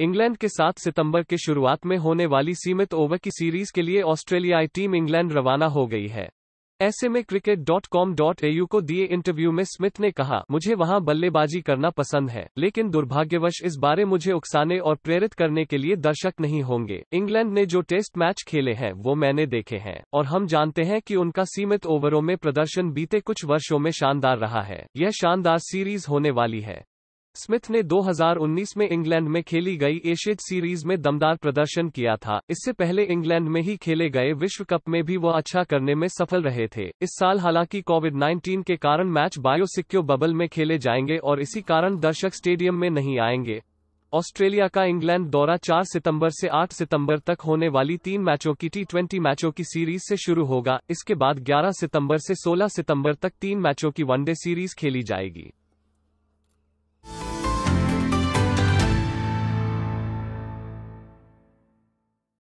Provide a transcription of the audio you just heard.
England के साथ सितंबर के शुरुआत में होने वाली सीमित ओवर की सीरीज के लिए ऑस्ट्रेलियाई टीम इंग्लैंड रवाना हो गई है ऐसे में cricket dot com dot AU को दिए इंटरव्यू में स्मिथ ने कहा मुझे वहां बल्लेबाजी करना पसंद है लेकिन दुर्भाग्यवश इस बारे मुझे उकसाने और प्रेरित करने के लिए दर्शक नहीं होंगे इंग्लैंड ने जो टेस्ट मैच खेले हैं वो मैंने देखे हैं और हम जानते हैं कि उनका सीमित ओवरों में प्रदर्शन बीते कुछ वर्षों में शानदार रहा है यह शानदार सीरीज होने वाली है स्मिथ ने 2019 में इंग्लैंड में खेली गई एशियड सीरीज में दमदार प्रदर्शन किया था इससे पहले इंग्लैंड में ही खेले गए विश्व कप में भी वह अच्छा करने में सफल रहे थे इस साल हालांकि कोविड 19 के कारण मैच बायोसिक्यो बबल में खेले जाएंगे और इसी कारण दर्शक स्टेडियम में नहीं आएंगे ऑस्ट्रेलिया का इंग्लैंड दौरा 4 सितंबर से 8 सितंबर तक होने वाली तीन मैचों की टी मैचों की सीरीज से शुरू होगा इसके बाद 11 सितंबर से 16 सितंबर तक तीन मैचों की वनडे सीरीज खेली जाएगी